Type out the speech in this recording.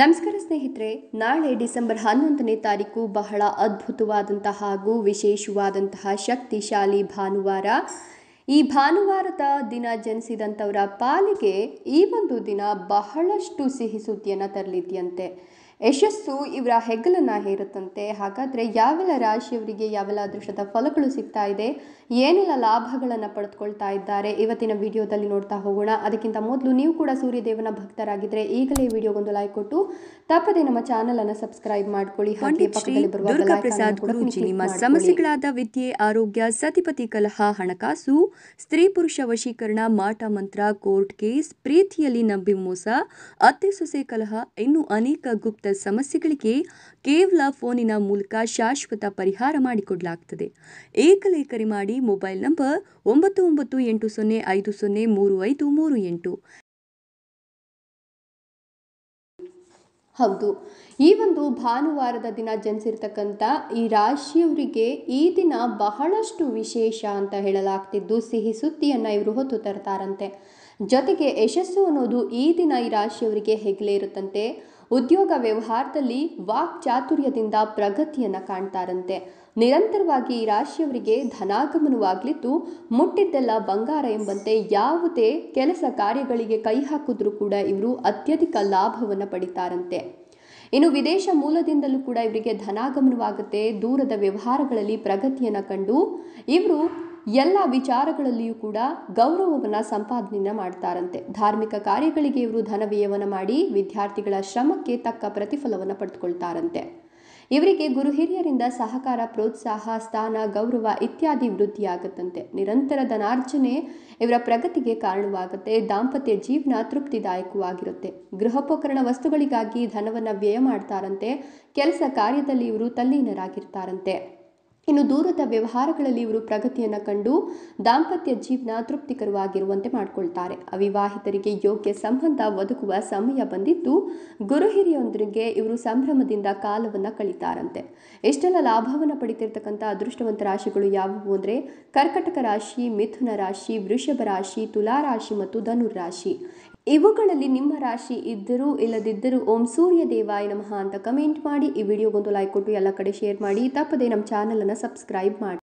ನಮಸ್ಕಾರ ಸ್ನೇಹಿತರೆ ನಾಳೆ ಡಿಸೆಂಬರ್ ಹನ್ನೊಂದನೇ ತಾರೀಕು ಬಹಳ ಅದ್ಭುತವಾದಂತಹ ಹಾಗೂ ವಿಶೇಷವಾದಂತಹ ಶಕ್ತಿಶಾಲಿ ಭಾನುವಾರ ಈ ಭಾನುವಾರದ ದಿನ ಜನಿಸಿದಂಥವರ ಪಾಲಿಗೆ ಈ ಒಂದು ದಿನ ಬಹಳಷ್ಟು ಸಿಹಿ ಸುದ್ದಿಯನ್ನು ತರಲಿದೆಯಂತೆ ಯಶಸ್ಸು ಇವರ ಹೆಗ್ಗಲನ್ನ ಹೇರುತ್ತಂತೆ ಹಾಗಾದ್ರೆ ಯಾವೆಲ್ಲ ರಾಶಿಯವರಿಗೆ ಯಾವೆಲ್ಲ ಅದೃಷ್ಟದ ಫಲಗಳು ಸಿಗ್ತಾ ಇದೆ ಏನೆಲ್ಲ ಲಾಭಗಳನ್ನು ಪಡೆದುಕೊಳ್ತಾ ಇದ್ದಾರೆ ಇವತ್ತಿನ ವಿಡಿಯೋದಲ್ಲಿ ನೋಡ್ತಾ ಹೋಗೋಣ ಅದಕ್ಕಿಂತ ಮೊದಲು ನೀವು ಕೂಡ ಸೂರ್ಯದೇವನ ಭಕ್ತರಾಗಿದ್ದರೆ ಈಗಲೇ ವಿಡಿಯೋಗೊಂದು ಲೈಕ್ ಕೊಟ್ಟು ತಪ್ಪದೆ ನಮ್ಮ ಅನ್ನು ಸಬ್ಸ್ಕ್ರೈಬ್ ಮಾಡ್ಕೊಳ್ಳಿ ದುರ್ಗಾ ಪ್ರಸಾದ್ ಗುರುಜಿ ನಿಮ್ಮ ಸಮಸ್ಯೆಗಳಾದ ವಿದ್ಯೆ ಆರೋಗ್ಯ ಸತಿಪತಿ ಕಲಹ ಹಣಕಾಸು ಸ್ತ್ರೀ ಪುರುಷ ವಶೀಕರಣ ಮಾಟ ಮಂತ್ರ ಕೋರ್ಟ್ ಕೇಸ್ ಪ್ರೀತಿಯಲ್ಲಿ ನಂಬಿ ಮೋಸ ಅತ್ತೆ ಸೊಸೆ ಕಲಹ ಇನ್ನೂ ಅನೇಕ ಗುಪ್ತ ಸಮಸ್ಯೆಗಳಿಗೆ ಕೇವಲ ಫೋನಿನ ಮೂಲಕ ಶಾಶ್ವತ ಪರಿಹಾರ ಮಾಡಿಕೊಡಲಾಗ್ತದೆ ಏಕಲೇಖರಿ ಮಾಡಿ ಮೊಬೈಲ್ ನಂಬರ್ ಒಂಬತ್ತು ಒಂಬತ್ತು ಎಂಟು ಸೊನ್ನೆ ಐದು ಸೊನ್ನೆ ಮೂರು ಐದು ಮೂರು ಎಂಟು ಹೌದು ಈ ಒಂದು ಭಾನುವಾರದ ದಿನ ಜನಿಸಿರ್ತಕ್ಕಂಥ ಈ ರಾಶಿಯವರಿಗೆ ಈ ದಿನ ಬಹಳಷ್ಟು ವಿಶೇಷ ಅಂತ ಹೇಳಲಾಗ್ತಿದ್ದು ಸಿಹಿ ಸುದ್ದಿಯನ್ನು ಇವರು ಹೊತ್ತು ತರ್ತಾರಂತೆ ಜೊತೆಗೆ ಯಶಸ್ಸು ಅನ್ನೋದು ಈ ದಿನ ಈ ರಾಶಿಯವರಿಗೆ ಹೆಗಲೇ ಇರುತ್ತಂತೆ ಉದ್ಯೋಗ ವ್ಯವಹಾರದಲ್ಲಿ ವಾಕ್ ಚಾತುರ್ಯದಿಂದ ಪ್ರಗತಿಯನ್ನು ಕಾಣ್ತಾರಂತೆ ನಿರಂತರವಾಗಿ ಈ ರಾಶಿಯವರಿಗೆ ಧನಾಗಮನವಾಗಲಿದ್ದು ಮುಟ್ಟಿದ್ದೆಲ್ಲ ಬಂಗಾರ ಎಂಬಂತೆ ಯಾವುದೇ ಕೆಲಸ ಕಾರ್ಯಗಳಿಗೆ ಕೈ ಹಾಕಿದ್ರೂ ಕೂಡ ಇವರು ಅತ್ಯಧಿಕ ಲಾಭವನ್ನು ಪಡಿತಾರಂತೆ ಇನ್ನು ವಿದೇಶ ಮೂಲದಿಂದಲೂ ಕೂಡ ಇವರಿಗೆ ಧನಾಗಮನವಾಗುತ್ತೆ ದೂರದ ವ್ಯವಹಾರಗಳಲ್ಲಿ ಪ್ರಗತಿಯನ್ನು ಕಂಡು ಇವರು ಎಲ್ಲ ವಿಚಾರಗಳಲ್ಲಿಯೂ ಕೂಡ ಗೌರವವನ್ನು ಸಂಪಾದನೆಯನ್ನು ಮಾಡ್ತಾರಂತೆ ಧಾರ್ಮಿಕ ಕಾರ್ಯಗಳಿಗೆ ಇವರು ಧನವ್ಯಯವನ್ನು ಮಾಡಿ ವಿದ್ಯಾರ್ಥಿಗಳ ಶ್ರಮಕ್ಕೆ ತಕ್ಕ ಪ್ರತಿಫಲವನ್ನು ಪಡೆದುಕೊಳ್ತಾರಂತೆ ಇವರಿಗೆ ಗುರು ಹಿರಿಯರಿಂದ ಸಹಕಾರ ಪ್ರೋತ್ಸಾಹ ಸ್ಥಾನ ಗೌರವ ಇತ್ಯಾದಿ ವೃದ್ಧಿಯಾಗುತ್ತಂತೆ ನಿರಂತರ ಧನಾರ್ಜನೆ ಇವರ ಪ್ರಗತಿಗೆ ಕಾರಣವಾಗುತ್ತೆ ದಾಂಪತ್ಯ ಜೀವನ ತೃಪ್ತಿದಾಯಕವಾಗಿರುತ್ತೆ ಗೃಹೋಪಕರಣ ವಸ್ತುಗಳಿಗಾಗಿ ಧನವನ್ನು ವ್ಯಯ ಮಾಡ್ತಾರಂತೆ ಕೆಲಸ ಕಾರ್ಯದಲ್ಲಿ ಇವರು ತಲ್ಲೀನರಾಗಿರ್ತಾರಂತೆ ಇನ್ನು ದೂರದ ವ್ಯವಹಾರಗಳಲ್ಲಿ ಇವರು ಪ್ರಗತಿಯನ್ನು ಕಂಡು ದಾಂಪತ್ಯ ಜೀವನ ತೃಪ್ತಿಕರವಾಗಿರುವಂತೆ ಮಾಡಿಕೊಳ್ತಾರೆ ಅವಿವಾಹಿತರಿಗೆ ಯೋಗ್ಯ ಸಂಬಂಧ ಒದಗುವ ಸಮಯ ಬಂದಿದ್ದು ಗುರು ಹಿರಿಯೊಂದಿಗೆ ಇವರು ಸಂಭ್ರಮದಿಂದ ಕಾಲವನ್ನು ಕಳೀತಾರಂತೆ ಎಷ್ಟೆಲ್ಲ ಲಾಭವನ್ನು ಪಡಿತಿರ್ತಕ್ಕಂಥ ಅದೃಷ್ಟವಂತ ರಾಶಿಗಳು ಯಾವುವು ಅಂದರೆ ಕರ್ಕಟಕ ರಾಶಿ ಮಿಥುನ ರಾಶಿ ವೃಷಭ ರಾಶಿ ತುಲಾ ರಾಶಿ ಮತ್ತು ಧನುರ್ ರಾಶಿ ಇವುಗಳಲ್ಲಿ ನಿಮ್ಮ ರಾಶಿ ಇದ್ದರೂ ಇಲ್ಲದಿದ್ದರೂ ಓಂ ಸೂರ್ಯ ದೇವಾಯ ನಮಃ ಅಂತ ಕಮೆಂಟ್ ಮಾಡಿ ಈ ವಿಡಿಯೋಗೊಂದು ಲೈಕ್ ಕೊಟ್ಟು ಎಲ್ಲ ಕಡೆ ಶೇರ್ ಮಾಡಿ ತಪ್ಪದೆ ನಮ್ಮ ಚಾನಲನ್ನು ಸಬ್ಸ್ಕ್ರೈಬ್ ಮಾಡಿ